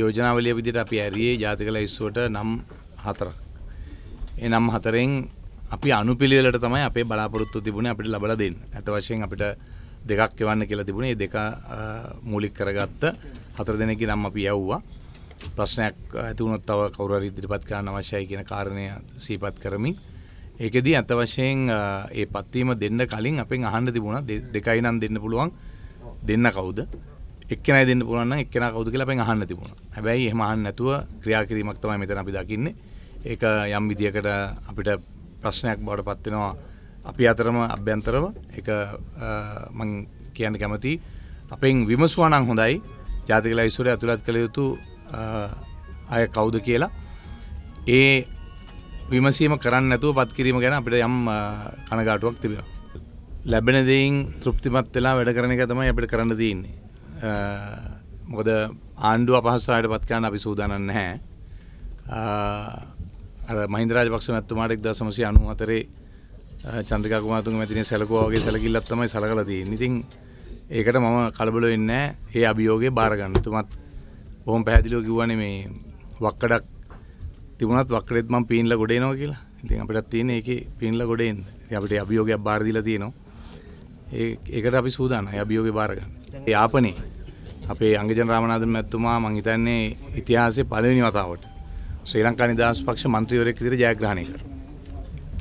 යෝජනාවලිය විදිහට අපි ඇරියේ ජාතික ලැයිස්තුවට නම් හතරක්. ඒ නම් හතරෙන් අපි අනුපිළිවෙලට තමයි අපේ බලාපොරොත්තු තිබුණේ අපිට ලබලා දෙන්න. අත වශයෙන් අපිට දෙකක් එවන්න කියලා තිබුණේ. මේ දෙක මූලික කරගත්ත හතර දෙනෙක්ගේ නම් අපි යවුවා. ප්‍රශ්නයක් ඇති වුණොත් තව කවුරු හරි ඉදිරිපත් කරන්න අවශ්‍යයි කියන කාරණය සිහිපත් කරමින් ඒකෙදී අත වශයෙන් ඒ පත්වීම දෙන්න කලින් අපෙන් අහන්න තිබුණා දෙකයි නම් දෙන්න පුළුවන් දෙන්න කවුද එක්කෙනයි දෙන්න පුළුවන් නම් එක්කෙනා කවුද කියලා අපෙන් අහන්න තිබුණා. හැබැයි එහෙම අහන්න නැතුව ක්‍රියා කිරීමක් තමයි මෙතන අපි දකින්නේ. ඒක යම් විදියකට අපිට ප්‍රශ්නයක් බවට පත් වෙනවා අපි අතරම අභ්‍යන්තරව. ඒක මම කියන්න කැමතියි. අපෙන් විමසුවා නම් හොඳයි. ජාතික ලයිස්තුවේ අතුලත් කළ යුතු අය කවුද කියලා. ඒ විමසීම කරන්න නැතුව පත් කිරීම ගැන අපිට යම් කනගාටුවක් තිබෙනවා. ලැබෙන දෙයින් තෘප්තිමත් වෙලා වැඩ කරන එක තමයි අපිට කරන්න තියෙන්නේ. මොකද ආණ්ඩුව අපහස්සායට පත්කන්න අපි සූදානන්න හැ මහින්දරාජ පක්ෂ මැත්තුමාට එක් දසමසි අනු අතරේ චන්ද්‍රකකුමාතුන් මැතින සැලකෝගේ සැලකිල්ලත්තමයි සලකලදී නිතින් ඒකට මම කලබල වෙන්න ඒ අභියෝගේ භාරගන්න තුමත් බොහොම පැහැදිලිෝ කිව්වන මේ වක්කඩක් තිබුණත් වක්කරෙත් මම පීන්ල ගොඩේනවා කියලා ඉතින් අපිටත් තියෙන ඒක පින්ල ගොඩෙන් අපිට අභියෝගයක් බාරදිලා තියෙනවා ඒකට අපි සූදාන අභියෝග භාරගන්න යාපනේ අපේ අංගජන රාමනාදන් මැතිතුමා මං හිතන්නේ ඉතිහාසයේ පළවෙනි වතාවට ශ්‍රී ලංකා නිදහස් පක්ෂ മന്ത്രിවරයෙක් විදිහට ජයග්‍රහණය කරනවා.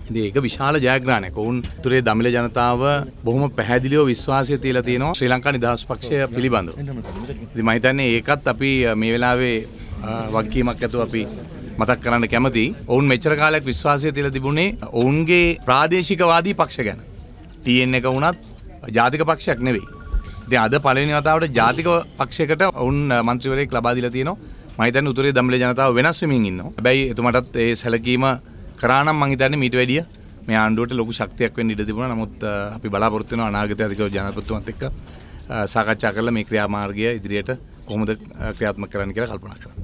ඉතින් ඒක විශාල ජයග්‍රහණයක්. ඔවුන් තුරේ දමිළ ජනතාව බොහොම පැහැදිලිව විශ්වාසය තියලා තියෙනවා ශ්‍රී ලංකා නිදහස් පක්ෂය පිළිබඳව. ඉතින් මං හිතන්නේ ඒකත් අපි මේ වෙලාවේ වගකීමක් ඇතුව අපි මතක් කරන්න කැමති. ඔවුන් මෙච්චර කාලයක් විශ්වාසය තියලා තිබුණේ ඔවුන්ගේ ප්‍රාදේශිකවාදී පක්ෂ ගැන. TN එක වුණත් ජාතික පක්ෂයක් නෙවෙයි. ඉතින් අද පළවෙනි වතාවට ජාතික පක්ෂයකට වුන් මන්ත්‍රීවරයෙක් ලබා දීලා තියෙනවා. මම හිතන්නේ උතුරේ දම්ලේ ජනතාව වෙනස් වෙමින් ඉන්නවා. හැබැයි එතුමටත් ඒ සැලකීම කරා නම් මම හිතන්නේ මීට වැඩිය මේ ආණ්ඩුවට ලොකු ශක්තියක් වෙන්න ඉඩ තිබුණා. නමුත් අපි බලාපොරොත්තු වෙනවා අනාගත අධිකරණ ජනාධිපතිතුමත් එක්ක සාකච්ඡා කරලා මේ ක්‍රියාමාර්ගය ඉදිරියට කොහොමද ක්‍රියාත්මක කරන්න කියලා කල්පනා කරනවා.